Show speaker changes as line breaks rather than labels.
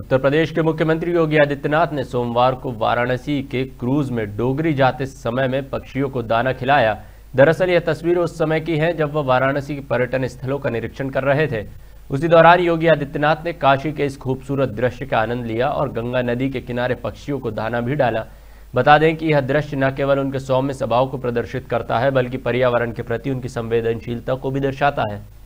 उत्तर प्रदेश के मुख्यमंत्री योगी आदित्यनाथ ने सोमवार को वाराणसी के क्रूज में डोगरी जाते समय में पक्षियों को दाना खिलाया दरअसल यह तस्वीर उस समय की है जब वह वाराणसी के पर्यटन स्थलों का निरीक्षण कर रहे थे उसी दौरान योगी आदित्यनाथ ने काशी के इस खूबसूरत दृश्य का आनंद लिया और गंगा नदी के किनारे पक्षियों को दाना भी डाला बता दें कि यह दृश्य न केवल उनके सौम्य स्वभाव को प्रदर्शित करता है बल्कि पर्यावरण के प्रति उनकी संवेदनशीलता को भी दर्शाता है